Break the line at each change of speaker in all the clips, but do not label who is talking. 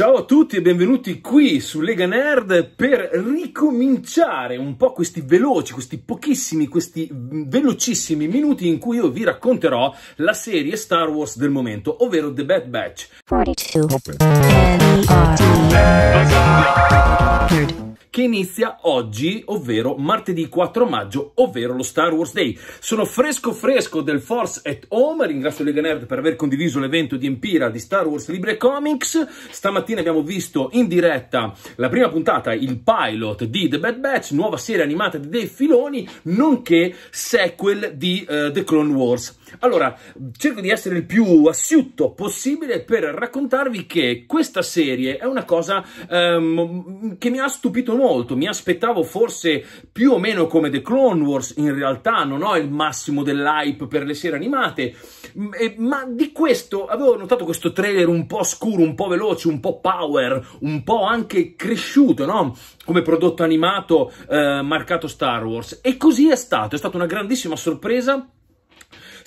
Ciao a tutti e benvenuti qui su Lega Nerd per ricominciare un po' questi veloci, questi pochissimi, questi velocissimi minuti in cui io vi racconterò la serie Star Wars del momento, ovvero The Bad Batch. 42 che inizia oggi, ovvero martedì 4 maggio, ovvero lo Star Wars Day. Sono fresco fresco del Force at Home, ringrazio Lega Nerd per aver condiviso l'evento di Empira di Star Wars Libre Comics. Stamattina abbiamo visto in diretta la prima puntata, il pilot di The Bad Batch, nuova serie animata di Dave Filoni, nonché sequel di uh, The Clone Wars. Allora, cerco di essere il più assiutto possibile per raccontarvi che questa serie è una cosa um, che mi ha stupito molto, mi aspettavo forse più o meno come The Clone Wars, in realtà non ho il massimo dell'hype per le serie animate, ma di questo avevo notato questo trailer un po' scuro, un po' veloce, un po' power, un po' anche cresciuto, no? Come prodotto animato eh, marcato Star Wars. E così è stato, è stata una grandissima sorpresa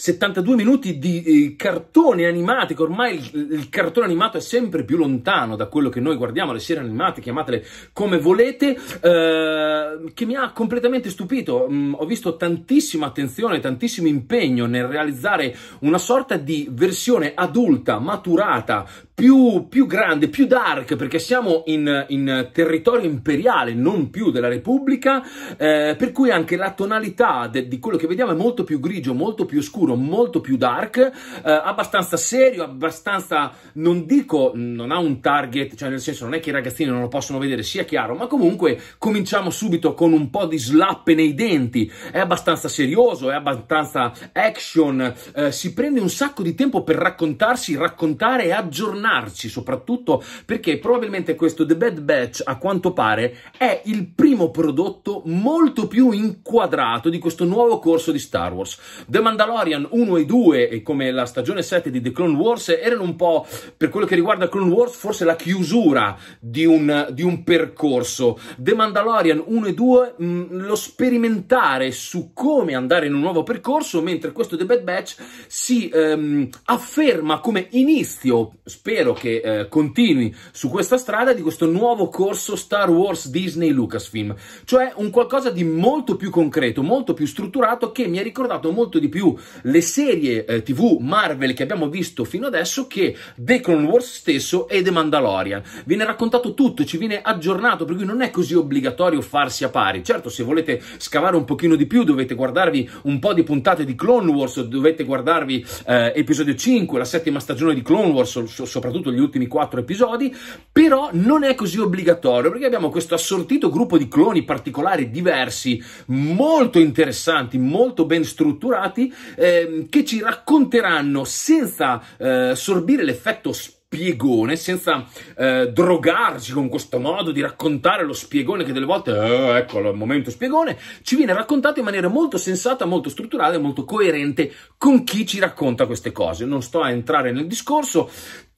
72 minuti di eh, cartoni animati, che ormai il, il, cartone animato è sempre più lontano da quello che noi guardiamo, le serie animate, chiamatele come volete, eh, che mi ha completamente stupito. Mm, ho visto tantissima attenzione, tantissimo impegno nel realizzare una sorta di versione adulta, maturata, più, più grande, più dark, perché siamo in, in, territorio imperiale, non più della Repubblica, eh, per cui anche la tonalità de, di quello che vediamo è molto più grigio, molto più scuro, molto più dark, eh, abbastanza serio, abbastanza, non dico, non ha un target, cioè nel senso non è che i ragazzini non lo possono vedere, sia chiaro, ma comunque cominciamo subito con un po' di slappe nei denti, è abbastanza serioso, è abbastanza action, eh, si prende un sacco di tempo per raccontarsi, raccontare e aggiornare fermarci soprattutto perché probabilmente questo The Bad Batch a quanto pare è il primo prodotto molto più inquadrato di questo nuovo corso di Star Wars. The Mandalorian 1 e 2 e come la stagione 7 di The Clone Wars erano un po' per quello che riguarda Clone Wars forse la chiusura di un, di un percorso. The Mandalorian 1 e 2 mh, mm, lo sperimentare su come andare in un nuovo percorso mentre questo The Bad Batch si ehm, afferma come inizio sperimentale spero che eh, continui su questa strada di questo nuovo corso Star Wars Disney Lucasfilm, cioè un qualcosa di molto più concreto, molto più strutturato che mi ha ricordato molto di più le serie eh, TV Marvel che abbiamo visto fino adesso che The Clone Wars stesso e The Mandalorian. Viene raccontato tutto, ci viene aggiornato, per cui non è così obbligatorio farsi a pari. Certo, se volete scavare un pochino di più dovete guardarvi un po' di puntate di Clone Wars, dovete guardarvi eh, episodio 5, la settima stagione di Clone Wars, so, so soprattutto gli ultimi quattro episodi, però non è così obbligatorio perché abbiamo questo assortito gruppo di cloni particolari diversi, molto interessanti, molto ben strutturati, eh, che ci racconteranno senza eh, sorbire l'effetto spazio spiegone, senza eh, drogarci con questo modo di raccontare lo spiegone che delle volte, eh, ecco il momento spiegone, ci viene raccontato in maniera molto sensata, molto strutturale, molto coerente con chi ci racconta queste cose. Non sto a entrare nel discorso,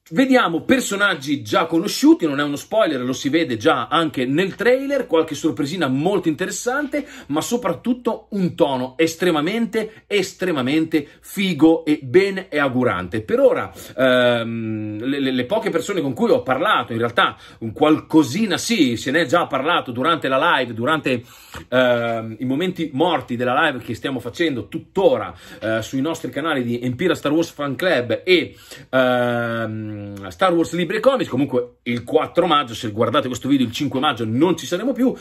Vediamo personaggi già conosciuti, non è uno spoiler, lo si vede già anche nel trailer, qualche sorpresina molto interessante, ma soprattutto un tono estremamente, estremamente figo e ben e augurante. Per ora ehm, le, le, poche persone con cui ho parlato, in realtà qualcosina sì, se ne è già parlato durante la live, durante ehm, i momenti morti della live che stiamo facendo tuttora eh, sui nostri canali di Empire Star Wars Fan Club e... Ehm, Ehm, Star Wars Libri e Comics, comunque il 4 maggio, se guardate questo video il 5 maggio non ci saremo più,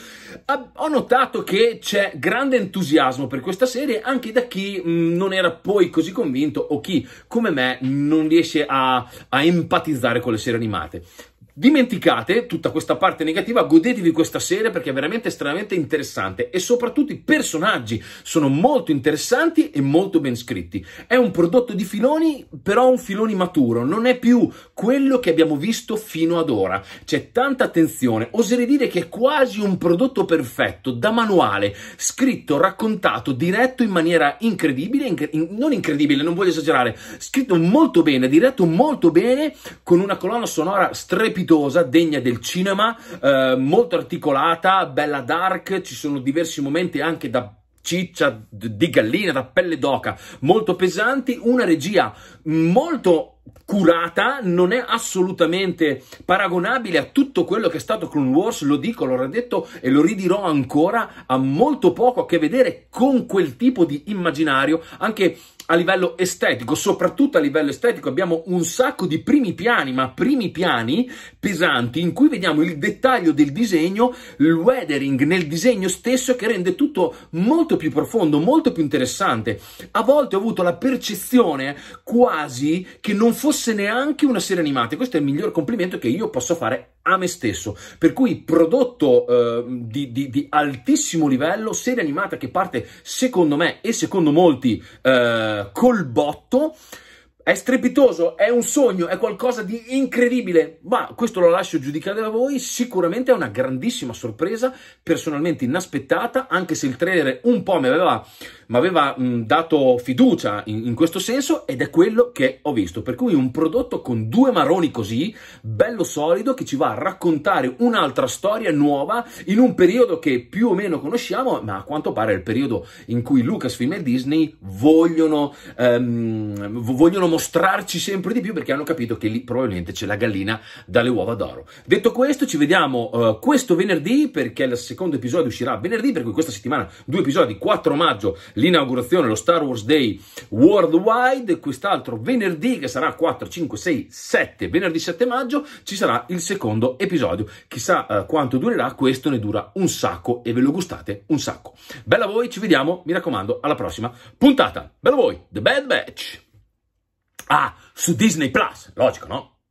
ah, ho notato che c'è grande entusiasmo per questa serie anche da chi mm, non era poi così convinto o chi come me non riesce a, a empatizzare con le serie animate. Dimenticate tutta questa parte negativa, godetevi questa serie perché è veramente estremamente interessante e soprattutto i personaggi sono molto interessanti e molto ben scritti. È un prodotto di filoni, però un filoni maturo, non è più quello che abbiamo visto fino ad ora. C'è tanta attenzione, oserei dire che è quasi un prodotto perfetto, da manuale, scritto, raccontato, diretto in maniera incredibile, inc non incredibile, non voglio esagerare, scritto molto bene, diretto molto bene, con una colonna sonora strepitosa strepitosa, degna del cinema, eh, molto articolata, bella dark, ci sono diversi momenti anche da ciccia di gallina, da pelle d'oca, molto pesanti, una regia molto curata, non è assolutamente paragonabile a tutto quello che è stato Clone Wars, lo dico, l'ho detto e lo ridirò ancora, ha molto poco a che vedere con quel tipo di immaginario, anche a livello estetico, soprattutto a livello estetico, abbiamo un sacco di primi piani, ma primi piani pesanti in cui vediamo il dettaglio del disegno, il weathering nel disegno stesso che rende tutto molto più profondo, molto più interessante. A volte ho avuto la percezione quasi che non non fosse neanche una serie animata. Questo è il miglior complimento che io posso fare a me stesso. Per cui prodotto eh, di, di, di, altissimo livello, serie animata che parte secondo me e secondo molti eh, col botto. È strepitoso, è un sogno, è qualcosa di incredibile, ma questo lo lascio giudicare da voi, sicuramente è una grandissima sorpresa, personalmente inaspettata, anche se il trailer un po' mi aveva, mi aveva mh, mm, dato fiducia in, in questo senso ed è quello che ho visto, per cui un prodotto con due maroni così, bello solido, che ci va a raccontare un'altra storia nuova in un periodo che più o meno conosciamo, ma a quanto pare è il periodo in cui Lucasfilm e Disney vogliono, ehm, vogliono mostrarci sempre di più perché hanno capito che lì probabilmente c'è la gallina dalle uova d'oro. Detto questo, ci vediamo uh, questo venerdì perché il secondo episodio uscirà venerdì, per cui questa settimana due episodi, 4 maggio l'inaugurazione, lo Star Wars Day Worldwide, quest'altro venerdì che sarà 4, 5, 6, 7, venerdì 7 maggio ci sarà il secondo episodio. Chissà uh, quanto durerà, questo ne dura un sacco e ve lo gustate un sacco. Bella voi, ci vediamo, mi raccomando, alla prossima puntata. Bella voi, The Bad Batch! Ah, su Disney Plus, logico, no?